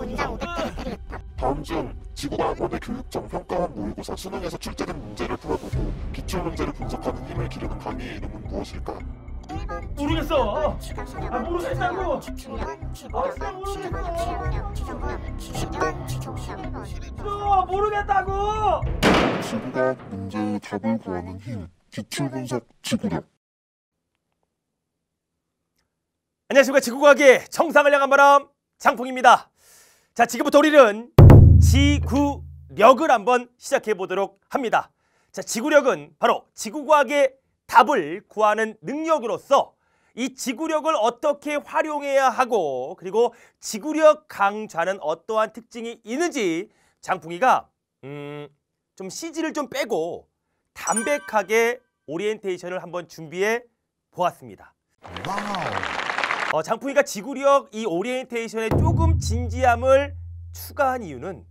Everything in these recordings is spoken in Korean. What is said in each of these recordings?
분당 500대를 때렸다. 다음 중 지구과학원의 교육청 평가원 모의고사 수능에서 출제된 문제를 풀어보고 기출 문제를 분석하는 힘을 기르는 강의의 이름은 무엇일까? 모르겠어. 아, 아, 아 모르겠다고. 1번 모르겠어. 아, 모르겠다고. 지구과학 문제의 답을 구하는 힘. 기출 분석 지구력. 안녕하십니까 지구과학의 정상을 향한 바람 장풍입니다. 자 지금부터 우리는 지구력을 한번 시작해 보도록 합니다. 자 지구력은 바로 지구과학의 답을 구하는 능력으로서 이 지구력을 어떻게 활용해야 하고 그리고 지구력 강좌는 어떠한 특징이 있는지 장풍이가 음, 좀 CG를 좀 빼고 담백하게 오리엔테이션을 한번 준비해 보았습니다. 와우. 어, 장풍이가 지구력 이 오리엔테이션에 조금 진지함을 추가한 이유는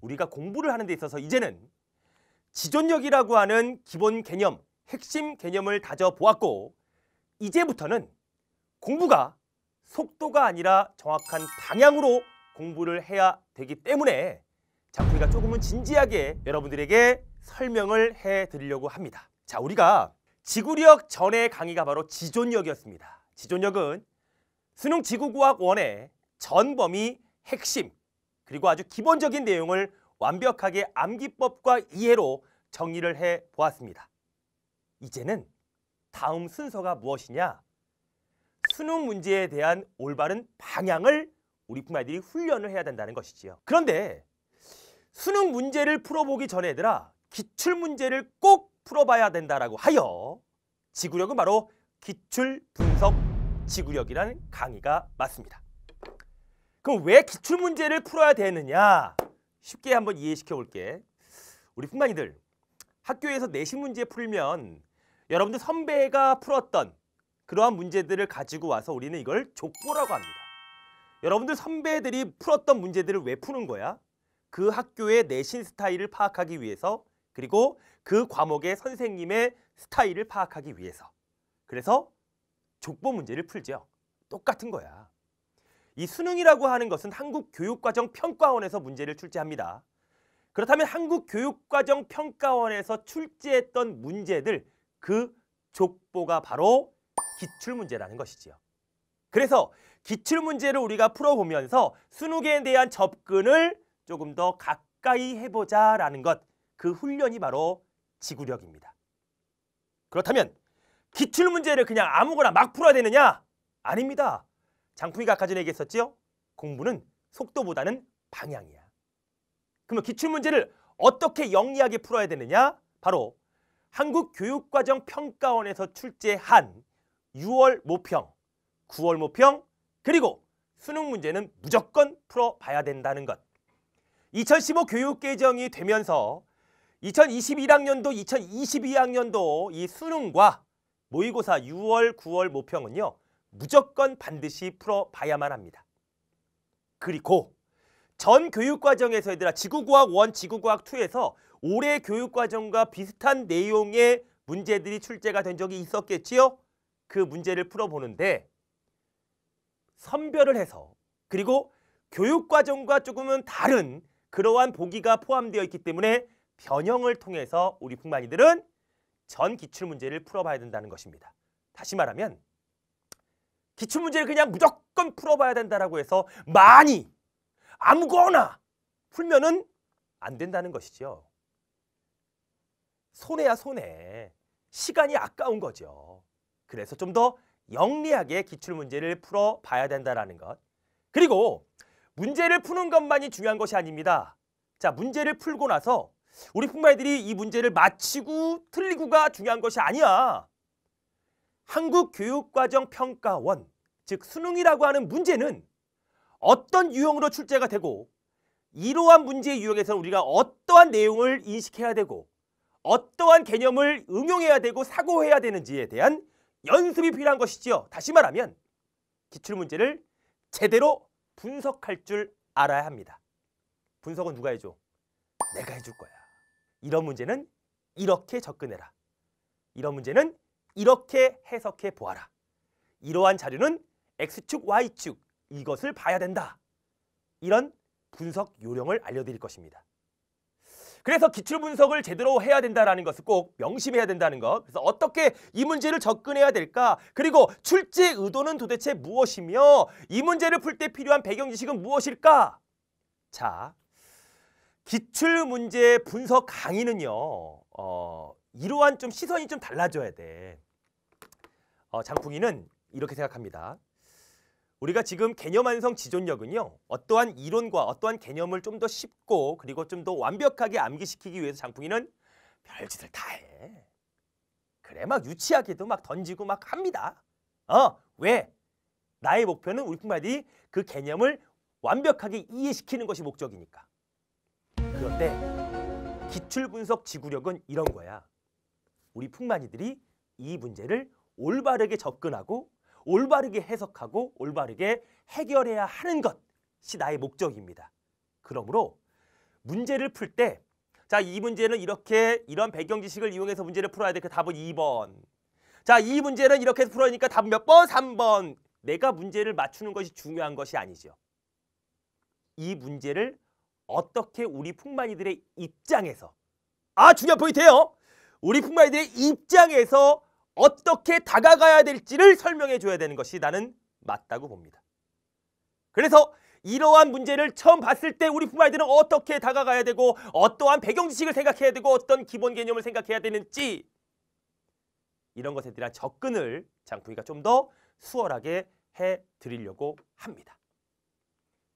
우리가 공부를 하는 데 있어서 이제는 지존력이라고 하는 기본 개념, 핵심 개념을 다져보았고 이제부터는 공부가 속도가 아니라 정확한 방향으로 공부를 해야 되기 때문에 자, 우리가 조금은 진지하게 여러분들에게 설명을 해드리려고 합니다. 자, 우리가 지구력 전의 강의가 바로 지존력이었습니다. 지존력은 수능 지구과학 원의 전범위 핵심 그리고 아주 기본적인 내용을 완벽하게 암기법과 이해로 정리를 해 보았습니다. 이제는 다음 순서가 무엇이냐? 수능 문제에 대한 올바른 방향을 우리 부모들이 훈련을 해야 된다는 것이지요. 그런데 수능 문제를 풀어보기 전에 얘들아 기출 문제를 꼭 풀어봐야 된다라고 하여 지구력은 바로 기출 분석 지구력이라는 강의가 맞습니다. 그럼 왜 기출문제를 풀어야 되느냐? 쉽게 한번 이해시켜 볼게. 우리 풍만이들 학교에서 내신 문제 풀면 여러분들 선배가 풀었던 그러한 문제들을 가지고 와서 우리는 이걸 족보라고 합니다. 여러분들 선배들이 풀었던 문제들을 왜 푸는 거야? 그 학교의 내신 스타일을 파악하기 위해서 그리고 그 과목의 선생님의 스타일을 파악하기 위해서 그래서 족보 문제를 풀죠. 똑같은 거야. 이 수능이라고 하는 것은 한국교육과정평가원에서 문제를 출제합니다. 그렇다면 한국교육과정평가원에서 출제했던 문제들 그 족보가 바로 기출문제라는 것이지요. 그래서 기출문제를 우리가 풀어보면서 수능에 대한 접근을 조금 더 가까이 해보자라는 것, 그 훈련이 바로 지구력입니다. 그렇다면 기출문제를 그냥 아무거나 막 풀어야 되느냐? 아닙니다. 장풍이가 아까 전에 얘기했었지요? 공부는 속도보다는 방향이야. 그러면 기출문제를 어떻게 영리하게 풀어야 되느냐? 바로 한국교육과정평가원에서 출제한 6월 모평, 9월 모평, 그리고 수능 문제는 무조건 풀어봐야 된다는 것. 2015 교육개정이 되면서 2021학년도, 2022학년도 이 수능과 모의고사 6월, 9월 모평은요. 무조건 반드시 풀어봐야만 합니다. 그리고 전 교육과정에서 얘들아 지구과학 원 지구과학 투에서 올해 교육과정과 비슷한 내용의 문제들이 출제가 된 적이 있었겠지요? 그 문제를 풀어보는데 선별을 해서 그리고 교육과정과 조금은 다른 그러한 보기가 포함되어 있기 때문에 변형을 통해서 우리 북만이들은 전 기출문제를 풀어봐야 된다는 것입니다. 다시 말하면 기출 문제를 그냥 무조건 풀어봐야 된다라고 해서 많이 아무거나 풀면은 안 된다는 것이죠. 손해야 손해. 시간이 아까운 거죠. 그래서 좀 더 영리하게 기출 문제를 풀어봐야 된다라는 것. 그리고 문제를 푸는 것만이 중요한 것이 아닙니다. 자, 문제를 풀고 나서 우리 풍마이들이 이 문제를 마치고 틀리고가 중요한 것이 아니야. 한국교육과정평가원, 즉 수능이라고 하는 문제는 어떤 유형으로 출제가 되고 이러한 문제의 유형에서는 우리가 어떠한 내용을 인식해야 되고 어떠한 개념을 응용해야 되고 사고해야 되는지에 대한 연습이 필요한 것이지요. 다시 말하면 기출문제를 제대로 분석할 줄 알아야 합니다. 분석은 누가 해줘? 내가 해줄 거야. 이런 문제는 이렇게 접근해라. 이런 문제는 이렇게 해석해 보아라. 이러한 자료는 X축, Y축 이것을 봐야 된다. 이런 분석 요령을 알려드릴 것입니다. 그래서 기출 분석을 제대로 해야 된다는 것을 꼭 명심해야 된다는 것. 그래서 어떻게 이 문제를 접근해야 될까? 그리고 출제 의도는 도대체 무엇이며 이 문제를 풀 때 필요한 배경 지식은 무엇일까? 자, 기출 문제 분석 강의는요. 어, 이러한 좀 시선이 좀 달라져야 돼. 어, 장풍이는 이렇게 생각합니다. 우리가 지금 개념 완성 지존력은요. 어떠한 이론과 어떠한 개념을 좀 더 쉽고 그리고 좀 더 완벽하게 암기시키기 위해서 장풍이는 별짓을 다 해. 그래 막 유치하게도 막 던지고 막 합니다. 어 왜? 나의 목표는 우리 품바디 그 개념을 완벽하게 이해시키는 것이 목적이니까. 그런데 기출분석 지구력은 이런 거야. 우리 풍만이들이 이 문제를 올바르게 접근하고 올바르게 해석하고 올바르게 해결해야 하는 것이 나의 목적입니다. 그러므로 문제를 풀 때 자, 이 문제는 이렇게 이런 배경 지식을 이용해서 문제를 풀어야 돼. 그 답은 2번. 자, 이 문제는 이렇게 해서 풀어야니까 답은 몇 번? 3번. 내가 문제를 맞추는 것이 중요한 것이 아니죠. 이 문제를 어떻게 우리 풍만이들의 입장에서 아, 중요한 포인트예요. 우리 풍만이들의 입장에서 어떻게 다가가야 될지를 설명해 줘야 되는 것이 나는 맞다고 봅니다. 그래서 이러한 문제를 처음 봤을 때 우리 부모님들은 어떻게 다가가야 되고 어떠한 배경 지식을 생각해야 되고 어떤 기본 개념을 생각해야 되는지 이런 것에 대한 접근을 장부이가 좀 더 수월하게 해 드리려고 합니다.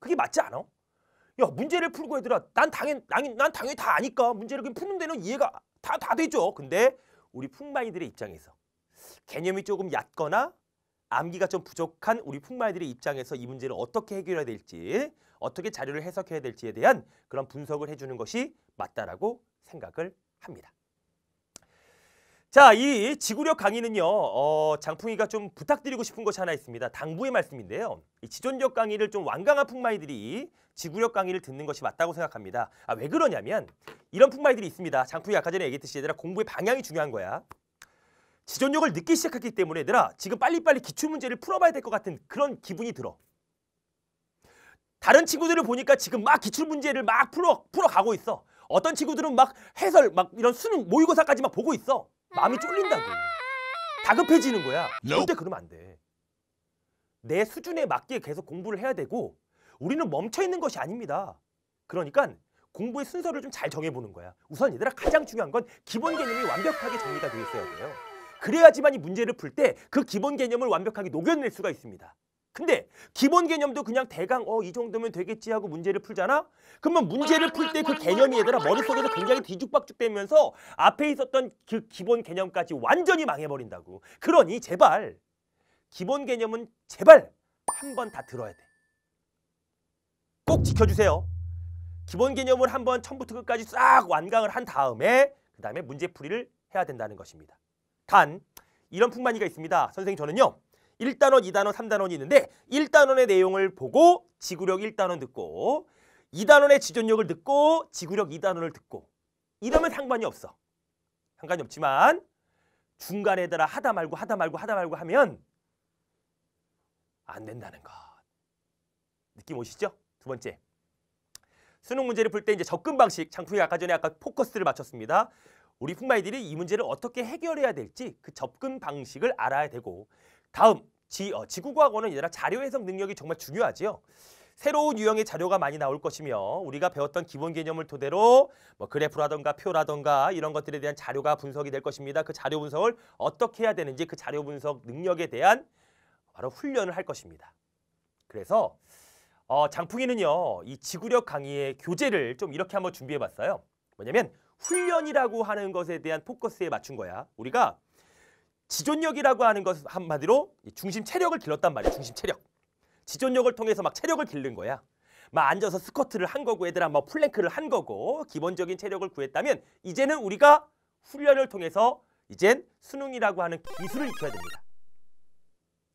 그게 맞지 않아? 야 문제를 풀고 얘들아 난 당연 난, 난 당연히 다 아니까 문제를 그냥 푸는 데는 이해가 다다 되죠. 근데 우리 풍마이들의 입장에서 개념이 조금 얕거나 암기가 좀 부족한 우리 풍마애들의 입장에서 이 문제를 어떻게 해결해야 될지 어떻게 자료를 해석해야 될지에 대한 그런 분석을 해주는 것이 맞다라고 생각을 합니다. 자, 이 지구력 강의는요. 어, 장풍이가 좀 부탁드리고 싶은 것이 하나 있습니다. 당부의 말씀인데요. 이 지존력 강의를 좀 완강한 풍마이들이 지구력 강의를 듣는 것이 맞다고 생각합니다. 아, 왜 그러냐면 이런 풍마이들이 있습니다. 장풍이 아까 전에 얘기했듯이 얘들아 공부의 방향이 중요한 거야. 지존력을 느끼 시작했기 때문에 얘들아 지금 빨리빨리 기출문제를 풀어봐야 될 것 같은 그런 기분이 들어. 다른 친구들을 보니까 지금 막 기출문제를 막 풀어, 풀어가고 있어. 어떤 친구들은 막 해설, 막 이런 수능 모의고사까지 막 보고 있어. 마음이 쫄린다고. 다급해지는 거야. 절대 그러면 안 돼. 내 수준에 맞게 계속 공부를 해야 되고 우리는 멈춰있는 것이 아닙니다. 그러니까 공부의 순서를 좀 잘 정해보는 거야. 우선 얘들아 가장 중요한 건 기본 개념이 완벽하게 정리가 되어 있어야 돼요. 그래야지만 이 문제를 풀 때 그 기본 개념을 완벽하게 녹여낼 수가 있습니다. 근데 기본 개념도 그냥 대강 어 이 정도면 되겠지 하고 문제를 풀잖아? 그러면 문제를 풀 때 그 개념이 얘들아 머릿속에서 굉장히 뒤죽박죽되면서 앞에 있었던 그 기본 개념까지 완전히 망해버린다고. 그러니 제발 기본 개념은 제발 한 번 다 들어야 돼. 꼭 지켜주세요. 기본 개념을 한 번 처음부터 끝까지 싹 완강을 한 다음에 그 다음에 문제풀이를 해야 된다는 것입니다. 단 이런 풍만이가 있습니다. 선생님 저는요. 1단원, 2단원, 3단원이 있는데 1단원의 내용을 보고 지구력 1단원 듣고 2단원의 지존력을 듣고 지구력 2단원을 듣고 이러면 상관이 없어. 상관이 없지만 중간에다가 하다 말고 하다 말고 하다 말고 하면 안 된다는 것. 느낌 오시죠? 두 번째. 수능 문제를 풀때 이제 접근 방식, 장풍이 아까 전에 아까 포커스를 맞췄습니다. 우리 풋마이들이 이 문제를 어떻게 해결해야 될지 그 접근 방식을 알아야 되고 다음 지, 어, 지구과학원은 얘들아 자료 해석 능력이 정말 중요하지요. 새로운 유형의 자료가 많이 나올 것이며 우리가 배웠던 기본 개념을 토대로 뭐 그래프라던가 표라던가 이런 것들에 대한 자료가 분석이 될 것입니다. 그 자료 분석을 어떻게 해야 되는지 그 자료 분석 능력에 대한 바로 훈련을 할 것입니다. 그래서 어, 장풍이는요. 이 지구력 강의의 교재를 좀 이렇게 한번 준비해봤어요. 뭐냐면 훈련이라고 하는 것에 대한 포커스에 맞춘 거야. 우리가 지존력이라고 하는 것 한마디로 중심 체력을 길렀단 말이야. 중심 체력. 지존력을 통해서 막 체력을 길른 거야. 막 앉아서 스쿼트를 한 거고 애들아뭐 플랭크를 한 거고 기본적인 체력을 구했다면 이제는 우리가 훈련을 통해서 이젠 수능이라고 하는 기술을 익혀야 됩니다.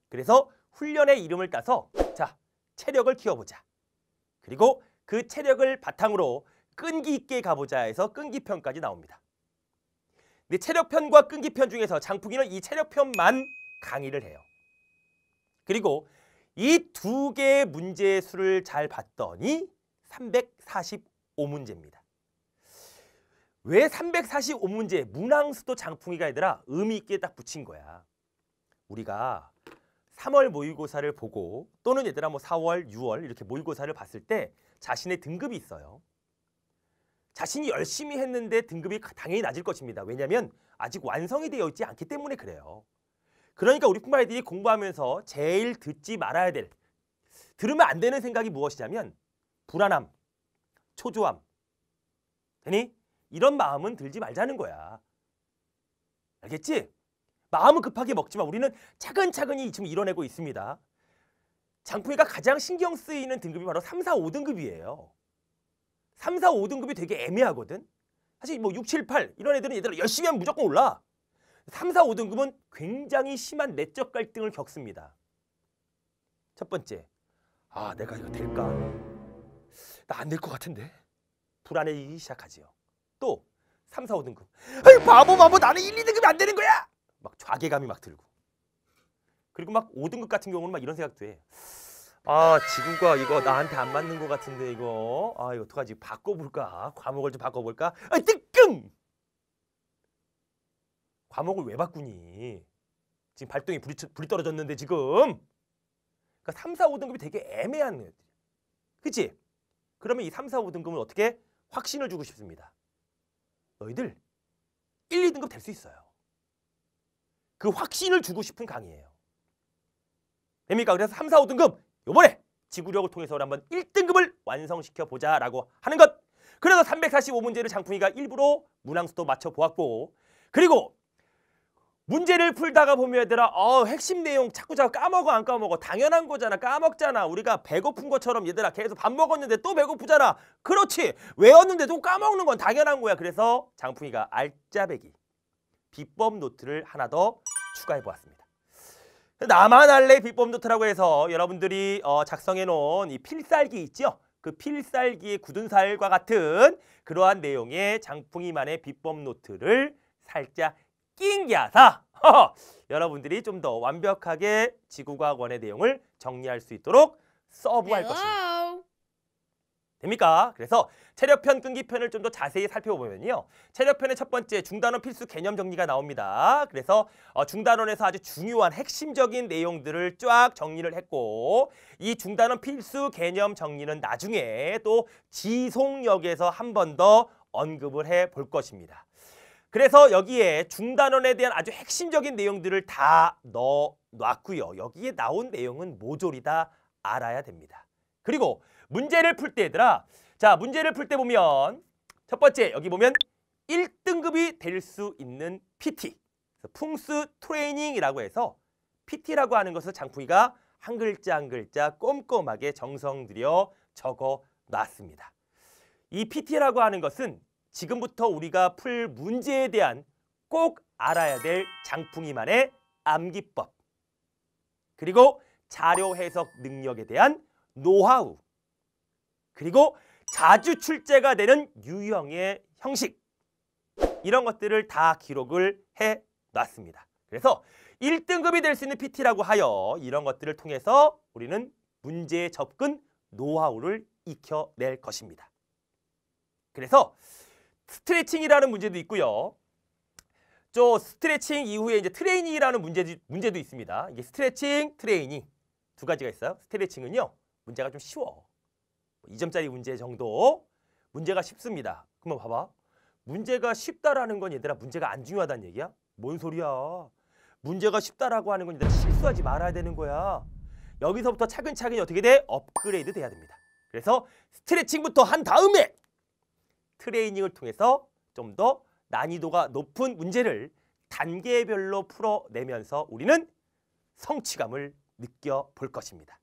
그래서 훈련의 이름을 따서 자 체력을 키워보자. 그리고 그 체력을 바탕으로 끈기 있게 가보자 해서 끈기편까지 나옵니다. 근데 체력편과 끈기편 중에서 장풍이는 이 체력편만 강의를 해요. 그리고 이 두 개의 문제 수를 잘 봤더니 345문제입니다. 왜 345문제 문항수도 장풍이가 얘들아 의미 있게 딱 붙인 거야. 우리가 3월 모의고사를 보고 또는 얘들아 뭐 4월, 6월 이렇게 모의고사를 봤을 때 자신의 등급이 있어요. 자신이 열심히 했는데 등급이 당연히 낮을 것입니다. 왜냐하면 아직 완성이 되어 있지 않기 때문에 그래요. 그러니까 우리 품바이들이 공부하면서 제일 듣지 말아야 될 들으면 안 되는 생각이 무엇이냐면 불안함, 초조함, 되니? 이런 마음은 들지 말자는 거야. 알겠지? 마음은 급하게 먹지만 우리는 차근차근히 지금 이뤄내고 있습니다. 장풍이가 가장 신경 쓰이는 등급이 바로 3, 4, 5등급이에요. 3, 4, 5등급이 되게 애매하거든. 사실 뭐 6, 7, 8 이런 애들은 얘들아 열심히 하면 무조건 올라. 3, 4, 5등급은 굉장히 심한 내적 갈등을 겪습니다. 첫 번째, 아 내가 이거 될까? 나 안 될 것 같은데? 불안해지기 시작하지요. 또 3, 4, 5등급 아이 바보 바보 나는 1, 2등급이안 되는 거야! 막 좌괴감이 막 들고. 그리고 막5등급 같은 경우는 막 이런 생각도 해. 아 지구과 이거 나한테 안 맞는 것 같은데 이거 아 이거 어떡하지 바꿔볼까 과목을 좀 바꿔볼까 아 뜨끔 과목을 왜 바꾸니 지금 발등에 불이, 불이 떨어졌는데 지금 그러니까 3, 4, 5등급이 되게 애매한 애요 그치? 그러면 이 3, 4, 5등급은 어떻게 확신을 주고 싶습니다 너희들 1, 2등급 될 수 있어요 그 확신을 주고 싶은 강의예요 됩니까? 그래서 3, 4, 5등급 요번에 지구력을 통해서 한번 1등급을 완성시켜 보자라고 하는 것. 그래서 345문제를 장풍이가 일부러 문항수도 맞춰 보았고 그리고 문제를 풀다가 보면 얘들아 어, 핵심 내용 자꾸 자꾸 까먹어 안 까먹어 당연한 거잖아 까먹잖아 우리가 배고픈 것처럼 얘들아 계속 밥 먹었는데 또 배고프잖아 그렇지 외웠는데 또 까먹는 건 당연한 거야 그래서 장풍이가 알짜배기 비법 노트를 하나 더 추가해 보았습니다 나만 할래 비법 노트라고 해서 여러분들이 어, 작성해 놓은 이 필살기 있죠? 그 필살기의 굳은 살과 같은 그러한 내용의 장풍이만의 비법 노트를 살짝 낑겨서 여러분들이 좀 더 완벽하게 지구과학원의 내용을 정리할 수 있도록 서브할 것입니다. 됩니까? 그래서 체력편, 끊기편을좀 더 자세히 살펴보면요. 체력편의 첫 번째 중단원 필수 개념 정리가 나옵니다. 그래서 어, 중단원에서 아주 중요한 핵심적인 내용들을 쫙 정리를 했고 이 중단원 필수 개념 정리는 나중에 또 지속력에서 한 번 더 언급을 해 볼 것입니다. 그래서 여기에 중단원에 대한 아주 핵심적인 내용들을 다 넣어놨고요. 여기에 나온 내용은 모조리 다 알아야 됩니다. 그리고 문제를 풀때 얘들아 자 문제를 풀 때 보면 첫 번째 여기 보면 1등급이 될 수 있는 PT 풍스 트레이닝이라고 해서 PT라고 하는 것을 장풍이가 한 글자 한 글자 꼼꼼하게 정성 들여 적어놨습니다. 이 PT라고 하는 것은 지금부터 우리가 풀 문제에 대한 꼭 알아야 될 장풍이만의 암기법 그리고 자료 해석 능력에 대한 노하우 그리고 자주 출제가 되는 유형의 형식 이런 것들을 다 기록을 해놨습니다. 그래서 1등급이 될 수 있는 PT라고 하여 이런 것들을 통해서 우리는 문제의 접근 노하우를 익혀낼 것입니다. 그래서 스트레칭이라는 문제도 있고요. 저 스트레칭 이후에 이제 트레이닝이라는 문제, 문제도 있습니다. 이게 스트레칭, 트레이닝 두 가지가 있어요. 스트레칭은요. 문제가 좀 쉬워. 이점짜리 문제 정도 문제가 쉽습니다. 그러면 봐봐. 문제가 쉽다라는 건 얘들아 문제가 안 중요하다는 얘기야? 뭔 소리야. 문제가 쉽다라고 하는 건 얘들아 실수하지 말아야 되는 거야. 여기서부터 차근차근히 어떻게 돼? 업그레이드 돼야 됩니다. 그래서 스트레칭부터 한 다음에 트레이닝을 통해서 좀 더 난이도가 높은 문제를 단계별로 풀어내면서 우리는 성취감을 느껴볼 것입니다.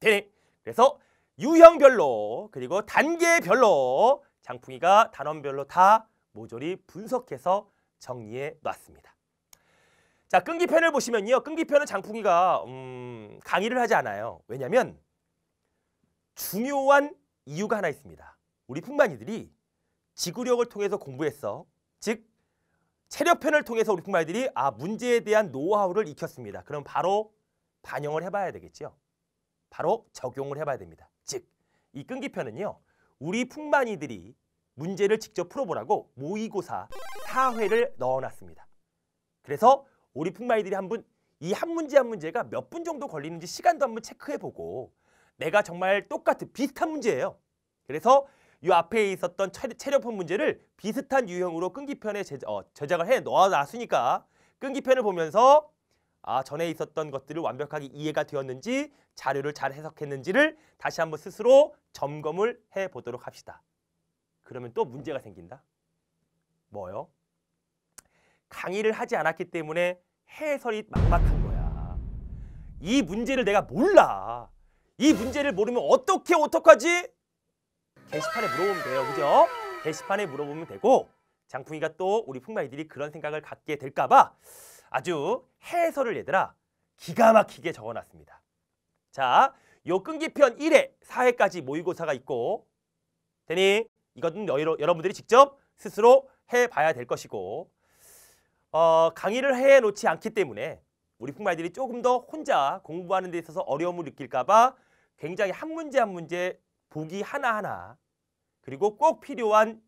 되네. 그래서 유형별로 그리고 단계별로 장풍이가 단원별로 다 모조리 분석해서 정리해 놨습니다. 자, 끈기편을 보시면요. 끈기편은 장풍이가 음, 강의를 하지 않아요. 왜냐하면 중요한 이유가 하나 있습니다. 우리 풍만이들이 지구력을 통해서 공부했어. 즉, 체력편을 통해서 우리 풍만이들이 아 문제에 대한 노하우를 익혔습니다. 그럼 바로 반영을 해봐야 되겠죠. 바로 적용을 해봐야 됩니다. 이 끈기편은요. 우리 풍만이들이 문제를 직접 풀어보라고 모의고사 4회를 넣어놨습니다. 그래서 우리 풍만이들이 한 분 이 한 문제 한 문제가 몇 분 정도 걸리는지 시간도 한번 체크해보고 내가 정말 똑같은 비슷한 문제예요. 그래서 이 앞에 있었던 체력품 문제를 비슷한 유형으로 끈기편에 제작, 어, 제작을 해놓아놨으니까 끈기편을 보면서 아, 전에 있었던 것들을 완벽하게 이해가 되었는지 자료를 잘 해석했는지를 다시 한번 스스로 점검을 해보도록 합시다. 그러면 또 문제가 생긴다. 뭐요? 강의를 하지 않았기 때문에 해설이 막막한 거야. 이 문제를 내가 몰라. 이 문제를 모르면 어떻게 어떡하지? 게시판에 물어보면 돼요. 그죠? 게시판에 물어보면 되고 장풍이가 또 우리 풍마이들이 그런 생각을 갖게 될까 봐 아주 해설을 얘들아 기가 막히게 적어놨습니다. 자, 요끈기편 1회, 4회까지 모의고사가 있고 되니 이것은 여러분들이 직접 스스로 해봐야 될 것이고 어, 강의를 해놓지 않기 때문에 우리 풍마이들이 조금 더 혼자 공부하는 데 있어서 어려움을 느낄까 봐 굉장히 한 문제 한 문제 보기 하나하나 그리고 꼭 필요한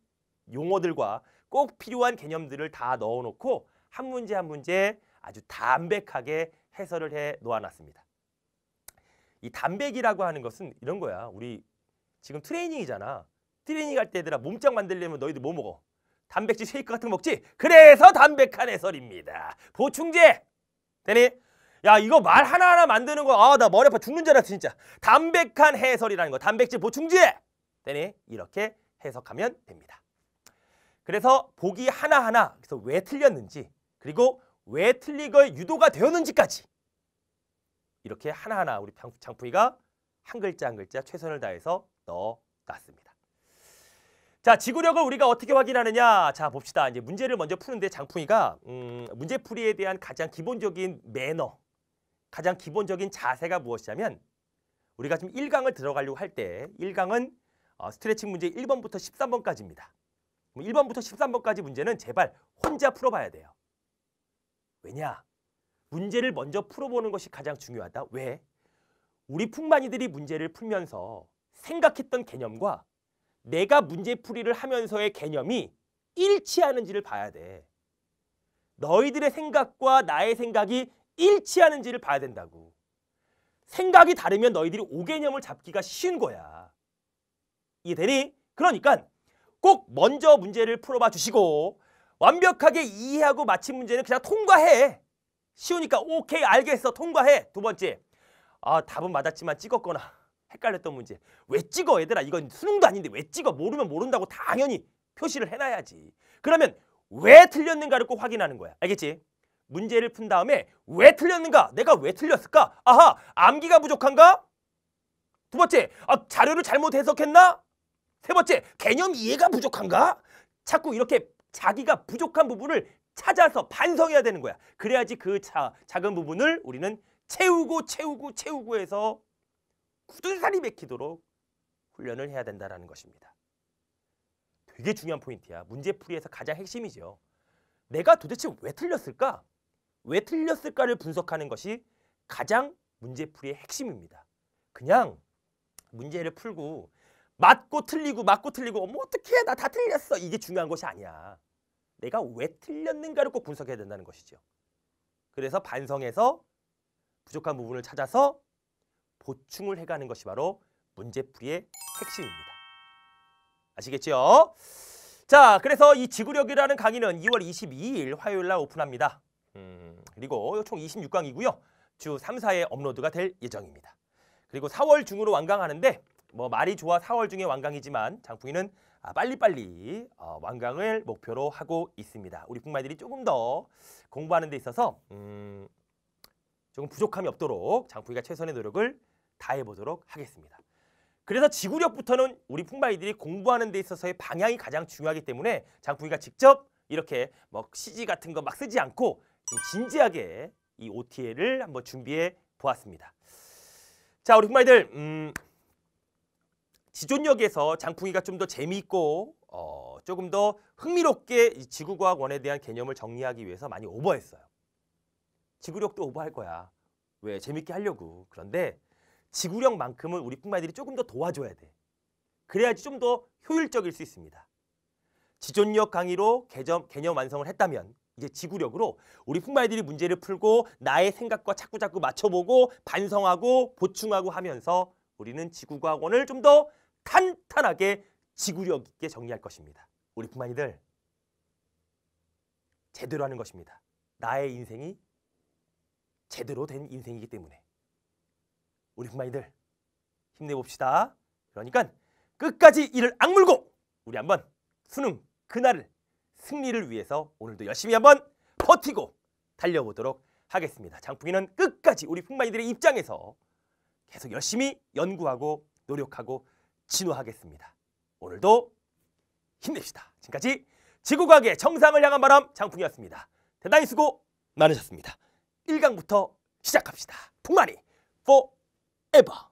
용어들과 꼭 필요한 개념들을 다 넣어놓고 한 문제 한 문제 아주 담백하게 해설을 해 놓아놨습니다. 이 담백이라고 하는 것은 이런 거야. 우리 지금 트레이닝이잖아. 트레이닝 할때 얘들아 몸짱 만들려면 너희들 뭐 먹어? 단백질 쉐이크 같은 거 먹지? 그래서 담백한 해설입니다. 보충제! 되니? 야 이거 말 하나하나 만드는 거아나 머리 아파 죽는 줄 알았어 진짜. 담백한 해설이라는 거. 단백질 보충제! 되니? 이렇게 해석하면 됩니다. 그래서 보기 하나하나 그래서 왜 틀렸는지 그리고 왜틀리거 유도가 되었는지까지 이렇게 하나하나 우리 장풍이가 한 글자 한 글자 최선을 다해서 넣어놨습니다. 자, 지구력을 우리가 어떻게 확인하느냐? 자, 봅시다. 이제 문제를 먼저 푸는데 장풍이가 음, 문제풀이에 대한 가장 기본적인 매너, 가장 기본적인 자세가 무엇이냐면 우리가 지금 1강을 들어가려고 할 때 1강은 어, 스트레칭 문제 1번부터 13번까지입니다. 1번부터 13번까지 문제는 제발 혼자 풀어봐야 돼요. 왜냐? 문제를 먼저 풀어보는 것이 가장 중요하다. 왜? 우리 풍만이들이 문제를 풀면서 생각했던 개념과 내가 문제풀이를 하면서의 개념이 일치하는지를 봐야 돼. 너희들의 생각과 나의 생각이 일치하는지를 봐야 된다고. 생각이 다르면 너희들이 오개념을 잡기가 쉬운 거야. 이해되니? 그러니까 꼭 먼저 문제를 풀어봐 주시고 완벽하게 이해하고 마친 문제는 그냥 통과해. 쉬우니까 오케이 알겠어 통과해. 두 번째 아 답은 맞았지만 찍었거나 헷갈렸던 문제 왜 찍어 얘들아 이건 수능도 아닌데 왜 찍어 모르면 모른다고 당연히 표시를 해놔야지. 그러면 왜 틀렸는가를 꼭 확인하는 거야. 알겠지? 문제를 푼 다음에 왜 틀렸는가? 내가 왜 틀렸을까? 아하, 암기가 부족한가? 두 번째, 아, 자료를 잘못 해석했나? 세 번째, 개념 이해가 부족한가? 자꾸 이렇게 자기가 부족한 부분을 찾아서 반성해야 되는 거야. 그래야지 그 자, 작은 부분을 우리는 채우고 채우고 채우고 해서 굳은 살이 맥히도록 훈련을 해야 된다는 것입니다. 되게 중요한 포인트야. 문제풀이에서 가장 핵심이죠. 내가 도대체 왜 틀렸을까? 왜 틀렸을까를 분석하는 것이 가장 문제풀이의 핵심입니다. 그냥 문제를 풀고 맞고 틀리고 맞고 틀리고 뭐 어떻게 나다 틀렸어 이게 중요한 것이 아니야. 내가 왜 틀렸는가를 꼭 분석해야 된다는 것이죠. 그래서 반성해서 부족한 부분을 찾아서 보충을 해가는 것이 바로 문제풀이의 핵심입니다. 아시겠죠? 자, 그래서 이 지구력이라는 강의는 2월 22일 화요일 날 오픈합니다. 음, 그리고 총 26강이고요. 주 3, 사에 업로드가 될 예정입니다. 그리고 4월 중으로 완강하는데 뭐 말이 좋아 4월 중에 완강이지만 장풍이는 아, 빨리빨리 어, 완강을 목표로 하고 있습니다. 우리 풍마이들이 조금 더 공부하는 데 있어서 음, 조금 부족함이 없도록 장풍이가 최선의 노력을 다해 보도록 하겠습니다. 그래서 지구력부터는 우리 풍마이들이 공부하는 데 있어서의 방향이 가장 중요하기 때문에 장풍이가 직접 이렇게 뭐 CG 같은 거 막 쓰지 않고 좀 진지하게 이 OTA를 한번 준비해 보았습니다. 자, 우리 풍마이들 음, 지존역에서 장풍이가 좀 더 재미있고 어, 조금 더 흥미롭게 이 지구과학 원에 대한 개념을 정리하기 위해서 많이 오버했어요. 지구력도 오버할 거야. 왜? 재밌게 하려고. 그런데 지구력만큼은 우리 풍마이들이 조금 더 도와줘야 돼. 그래야지 좀 더 효율적일 수 있습니다. 지존력 강의로 개점, 개념 완성을 했다면 이제 지구력으로 우리 풍마이들이 문제를 풀고 나의 생각과 자꾸자꾸 맞춰보고 반성하고 보충하고 하면서 우리는 지구과학원을 좀더 탄탄하게 지구력 있게 정리할 것입니다. 우리 부만이들 제대로 하는 것입니다. 나의 인생이 제대로 된 인생이기 때문에 우리 부만이들 힘내봅시다. 그러니까 끝까지 이를 악물고 우리 한번 수능 그날을 승리를 위해서 오늘도 열심히 한번 버티고 달려보도록 하겠습니다. 장풍이는 끝까지 우리 풍마이들의 입장에서 계속 열심히 연구하고 노력하고 진화하겠습니다. 오늘도 힘냅시다. 지금까지 지구과학의 정상을 향한 바람 장풍이었습니다. 대단히 수고 많으셨습니다. 1강부터 시작합시다. 풍만이 forever.